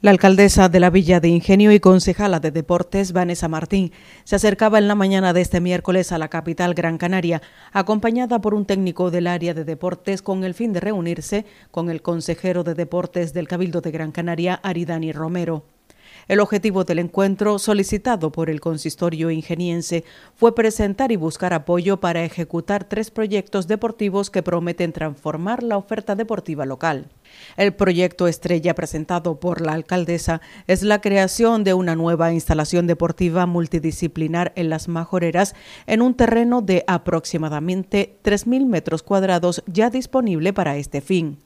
La alcaldesa de la Villa de Ingenio y concejala de Deportes, Vanessa Martín, se acercaba en la mañana de este miércoles a la capital Gran Canaria, acompañada por un técnico del área de deportes con el fin de reunirse con el consejero de Deportes del Cabildo de Gran Canaria, Aridani Romero. El objetivo del encuentro, solicitado por el consistorio ingeniense, fue presentar y buscar apoyo para ejecutar tres proyectos deportivos que prometen transformar la oferta deportiva local. El proyecto estrella presentado por la alcaldesa es la creación de una nueva instalación deportiva multidisciplinar en las Majoreras en un terreno de aproximadamente 3.000 metros cuadrados ya disponible para este fin.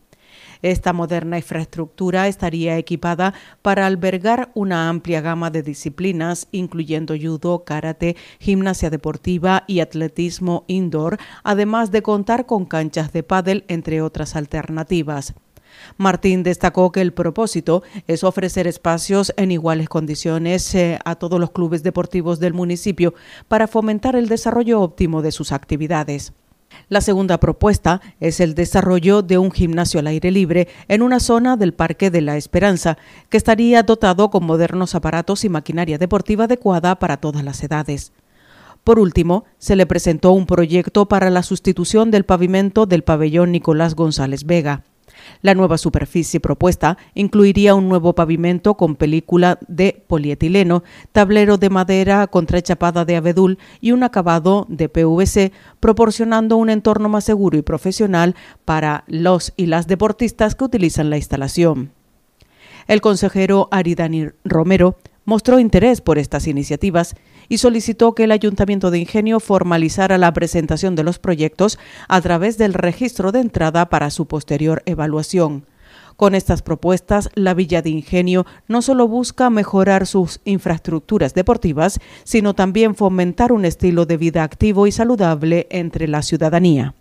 Esta moderna infraestructura estaría equipada para albergar una amplia gama de disciplinas, incluyendo judo, karate, gimnasia deportiva y atletismo indoor, además de contar con canchas de pádel, entre otras alternativas. Martín destacó que el propósito es ofrecer espacios en iguales condiciones eh, a todos los clubes deportivos del municipio para fomentar el desarrollo óptimo de sus actividades. La segunda propuesta es el desarrollo de un gimnasio al aire libre en una zona del Parque de la Esperanza, que estaría dotado con modernos aparatos y maquinaria deportiva adecuada para todas las edades. Por último, se le presentó un proyecto para la sustitución del pavimento del pabellón Nicolás González Vega. La nueva superficie propuesta incluiría un nuevo pavimento con película de polietileno, tablero de madera contrachapada de abedul y un acabado de PVC, proporcionando un entorno más seguro y profesional para los y las deportistas que utilizan la instalación. El consejero Aridani Romero mostró interés por estas iniciativas y solicitó que el Ayuntamiento de Ingenio formalizara la presentación de los proyectos a través del registro de entrada para su posterior evaluación. Con estas propuestas, la Villa de Ingenio no solo busca mejorar sus infraestructuras deportivas, sino también fomentar un estilo de vida activo y saludable entre la ciudadanía.